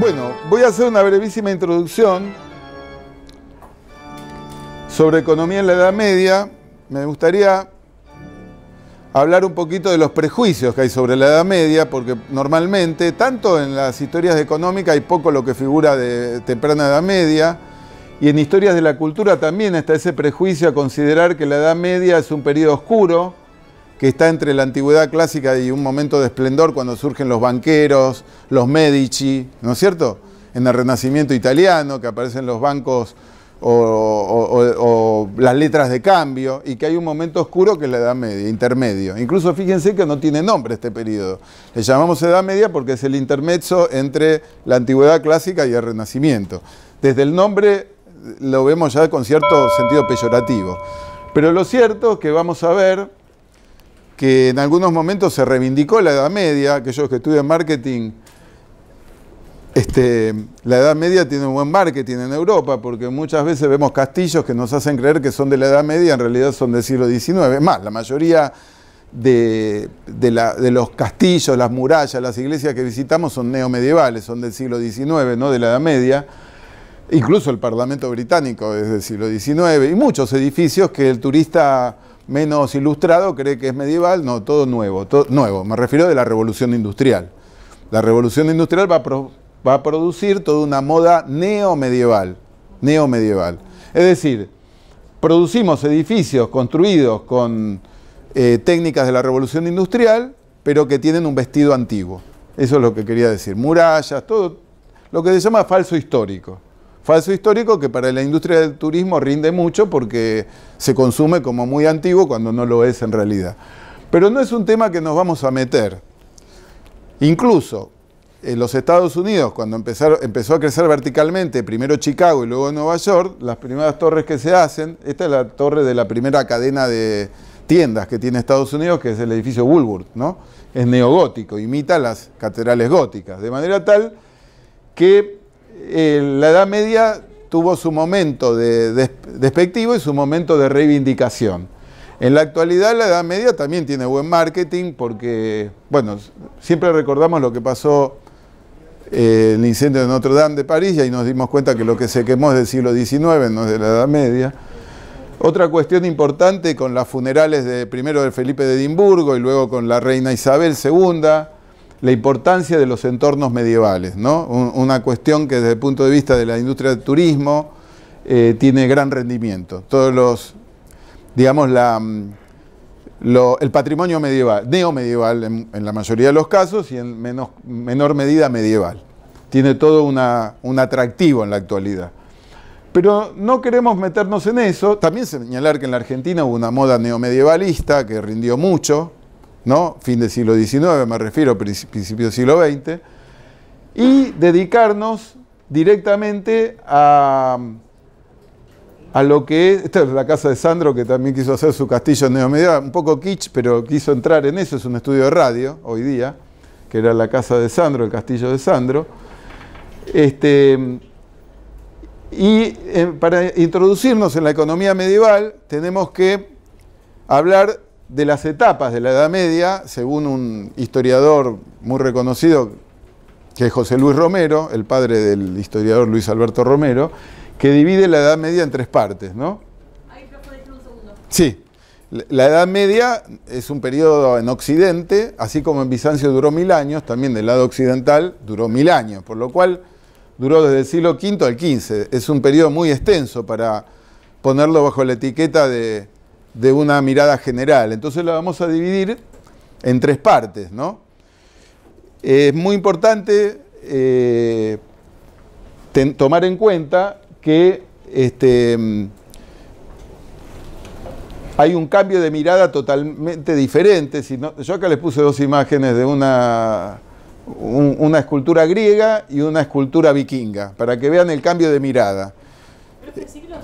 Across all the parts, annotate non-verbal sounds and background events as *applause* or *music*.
Bueno, voy a hacer una brevísima introducción sobre economía en la Edad Media. Me gustaría hablar un poquito de los prejuicios que hay sobre la Edad Media, porque normalmente, tanto en las historias económicas hay poco lo que figura de temprana Edad Media, y en historias de la cultura también está ese prejuicio a considerar que la Edad Media es un periodo oscuro, que está entre la antigüedad clásica y un momento de esplendor cuando surgen los banqueros, los Medici, ¿no es cierto? En el Renacimiento italiano, que aparecen los bancos o, las letras de cambio, y que hay un momento oscuro que es la Edad Media, intermedio. Incluso fíjense que no tiene nombre este periodo. Le llamamos Edad Media porque es el intermezzo entre la antigüedad clásica y el Renacimiento. Desde el nombre lo vemos ya con cierto sentido peyorativo. Pero lo cierto es que vamos a ver que en algunos momentos se reivindicó la Edad Media, aquellos que estudian marketing, este, la Edad Media tiene un buen marketing en Europa, porque muchas veces vemos castillos que nos hacen creer que son de la Edad Media, en realidad son del siglo XIX. más, la mayoría de, de, los castillos, las murallas, las iglesias que visitamos son neomedievales, son del siglo XIX, no de la Edad Media. Incluso el Parlamento británico es del siglo XIX y muchos edificios que el turista menos ilustrado cree que es medieval, no, todo nuevo, todo nuevo. Me refiero de la revolución industrial. La revolución industrial va a, producir toda una moda neomedieval, neomedieval. Es decir, producimos edificios construidos con eh, técnicas de la revolución industrial, pero que tienen un vestido antiguo. Eso es lo que quería decir. Murallas, todo lo que se llama falso histórico falso histórico que para la industria del turismo rinde mucho porque se consume como muy antiguo cuando no lo es en realidad. Pero no es un tema que nos vamos a meter. Incluso en los Estados Unidos, cuando empezó a crecer verticalmente, primero Chicago y luego Nueva York, las primeras torres que se hacen, esta es la torre de la primera cadena de tiendas que tiene Estados Unidos, que es el edificio Woolworth, ¿no? Es neogótico, imita las catedrales góticas, de manera tal que eh, la Edad Media tuvo su momento de, despectivo y su momento de reivindicación. En la actualidad la Edad Media también tiene buen marketing porque, bueno, siempre recordamos lo que pasó en eh, el incendio de Notre Dame de París y ahí nos dimos cuenta que lo que se quemó es del siglo XIX, no es de la Edad Media. Otra cuestión importante con las funerales de primero de Felipe de Edimburgo y luego con la reina Isabel II, la importancia de los entornos medievales, ¿no? una cuestión que desde el punto de vista de la industria del turismo eh, tiene gran rendimiento. Todos los, digamos, la, mm, el patrimonio medieval, neomedieval en, en la mayoría de los casos y en menor medida medieval. Tiene todo un atractivo en la actualidad. Pero no queremos meternos en eso. También señalar que en la Argentina hubo una moda neomedievalista que rindió mucho, Fin del siglo XIX, me refiero, principio del siglo XX, y dedicarnos directamente a, a lo que es, esta es la casa de Sandro, que también quiso hacer su castillo en neomedieval, un poco kitsch, pero quiso entrar en eso, es un estudio de radio hoy día, que era la casa de Sandro, el castillo de Sandro. Este, y eh, para introducirnos en la economía medieval tenemos que hablar de las etapas de la Edad Media, según un historiador muy reconocido, que es José Luis Romero, el padre del historiador Luis Alberto Romero, que divide la Edad Media en tres partes, ¿no? Ahí, un segundo. Sí. La Edad Media es un periodo en Occidente, así como en Bizancio duró mil años, también del lado occidental duró mil años, por lo cual duró desde el siglo V al XV. Es un periodo muy extenso para ponerlo bajo la etiqueta de de una mirada general. Entonces la vamos a dividir en tres partes, ¿no? Es muy importante eh, tomar en cuenta que este, mm, hay un cambio de mirada totalmente diferente. Si no, yo acá les puse dos imágenes de una, una escultura griega y una escultura vikinga, para que vean el cambio de mirada. es siglo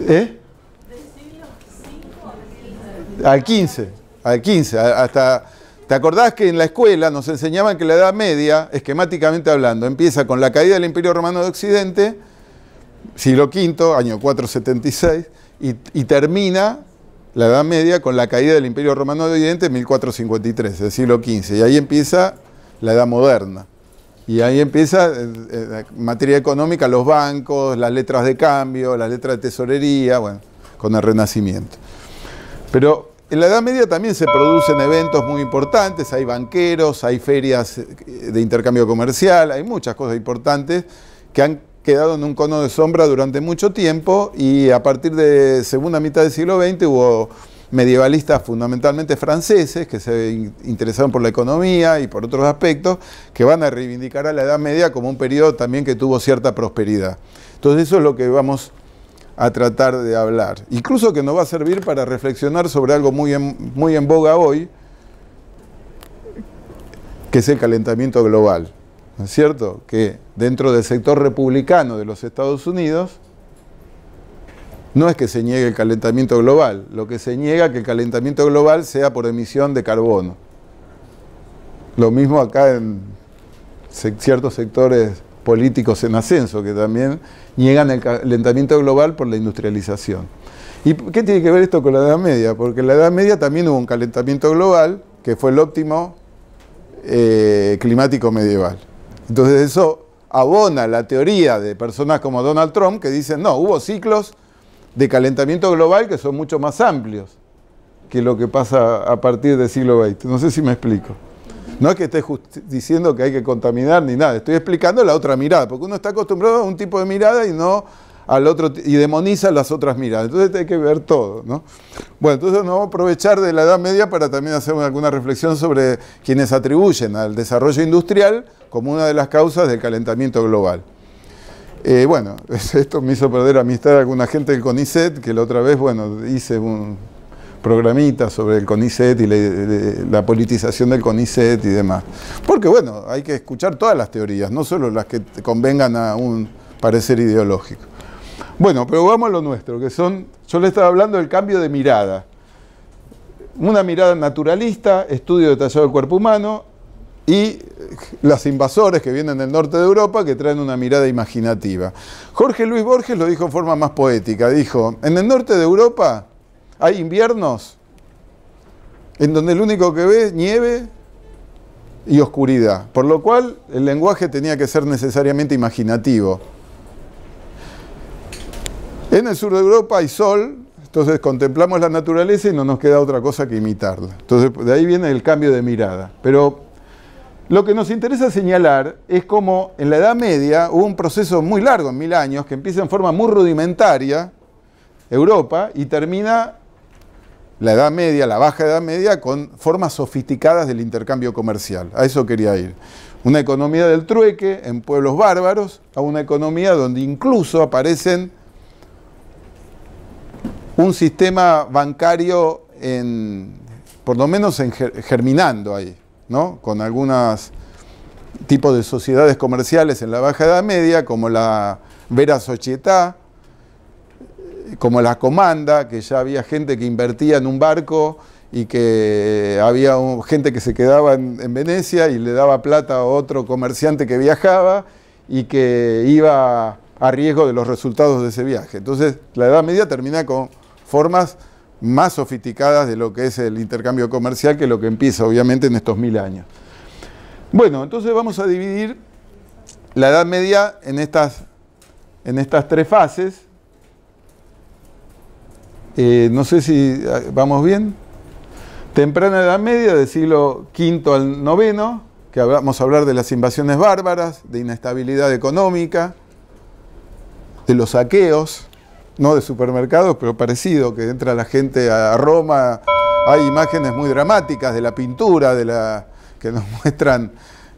V. ¿Eh? Al 15, al 15, hasta... ¿Te acordás que en la escuela nos enseñaban que la Edad Media, esquemáticamente hablando, empieza con la caída del Imperio Romano de Occidente, siglo V, año 476, y, termina la Edad Media con la caída del Imperio Romano de Occidente en 1453, siglo XV. Y ahí empieza la Edad Moderna. Y ahí empieza en eh, eh, materia económica los bancos, las letras de cambio, las letras de tesorería, bueno, con el Renacimiento. Pero en la Edad Media también se producen eventos muy importantes, hay banqueros, hay ferias eh, de intercambio comercial, hay muchas cosas importantes que han quedado en un cono de sombra durante mucho tiempo y a partir de segunda mitad del siglo XX hubo medievalistas fundamentalmente franceses que se interesaron por la economía y por otros aspectos que van a reivindicar a la Edad Media como un periodo también que tuvo cierta prosperidad. Entonces eso es lo que vamos a tratar de hablar. Incluso que nos va a servir para reflexionar sobre algo muy en, muy en boga hoy, que es el calentamiento global. ¿No es cierto? Que dentro del sector republicano de los Estados Unidos, no es que se niegue el calentamiento global, lo que se niega es que el calentamiento global sea por emisión de carbono. Lo mismo acá en ciertos sectores políticos en ascenso que también niegan el calentamiento global por la industrialización. ¿Y qué tiene que ver esto con la Edad Media? Porque en la Edad Media también hubo un calentamiento global que fue el óptimo eh, climático medieval. Entonces eso abona la teoría de personas como Donald Trump que dicen, no, hubo ciclos de calentamiento global que son mucho más amplios que lo que pasa a partir del siglo XX. No sé si me explico. No es que esté diciendo que hay que contaminar ni nada, estoy explicando la otra mirada, porque uno está acostumbrado a un tipo de mirada y no al otro y demoniza las otras miradas. Entonces hay que ver todo, ¿no? Bueno, entonces nos vamos a aprovechar de la Edad Media para también hacer alguna reflexión sobre quienes atribuyen al desarrollo industrial como una de las causas del calentamiento global. Eh, bueno, *laughs* esto me hizo perder amistad a alguna gente del CONICET, que la otra vez, bueno, hice un, ...programitas sobre el CONICET y la, politización del CONICET y demás. Porque bueno, hay que escuchar todas las teorías, no solo las que convengan a un parecer ideológico. Bueno, pero vamos a lo nuestro, que son, yo le estaba hablando del cambio de mirada. Una mirada naturalista, estudio detallado del cuerpo humano, y eh, las invasores que vienen del norte de Europa que traen una mirada imaginativa. Jorge Luis Borges lo dijo en forma más poética, dijo, en el norte de Europa hay inviernos en donde el único que ve es nieve y oscuridad, por lo cual el lenguaje tenía que ser necesariamente imaginativo. En el sur de Europa hay sol, entonces contemplamos la naturaleza y no nos queda otra cosa que imitarla. Entonces de ahí viene el cambio de mirada. Pero lo que nos interesa señalar es como en la Edad Media hubo un proceso muy largo, en mil años, que empieza en forma muy rudimentaria, Europa, y termina la Edad Media, la Baja Edad Media, con formas sofisticadas del intercambio comercial. A eso quería ir. Una economía del trueque en pueblos bárbaros, a una economía donde incluso aparecen un sistema bancario en, por lo menos germinando ahí, Con algunos tipos de sociedades comerciales en la Baja Edad Media, como la Vera Societá, como la comanda, que ya había gente que invertía en un barco y que eh, había gente que se quedaba en, Venecia y le daba plata a otro comerciante que viajaba y que iba a riesgo de los resultados de ese viaje. Entonces, la Edad Media termina con formas más sofisticadas de lo que es el intercambio comercial que lo que empieza, obviamente, en estos mil años. Bueno, entonces vamos a dividir la Edad Media en estas, en estas tres fases eh, no sé si ah, vamos bien. Temprana Edad Media, del siglo V al IX, que vamos a hablar de las invasiones bárbaras, de inestabilidad económica, de los saqueos, no de supermercados, pero parecido, que entra la gente a Roma. Hay imágenes muy dramáticas de la pintura, de la que nos *laughs* muestran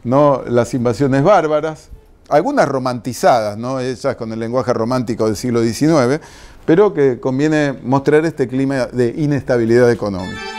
¿no? las invasiones bárbaras algunas romantizadas, ¿no? ellas con el lenguaje romántico del siglo XIX, pero que conviene mostrar este clima de inestabilidad económica.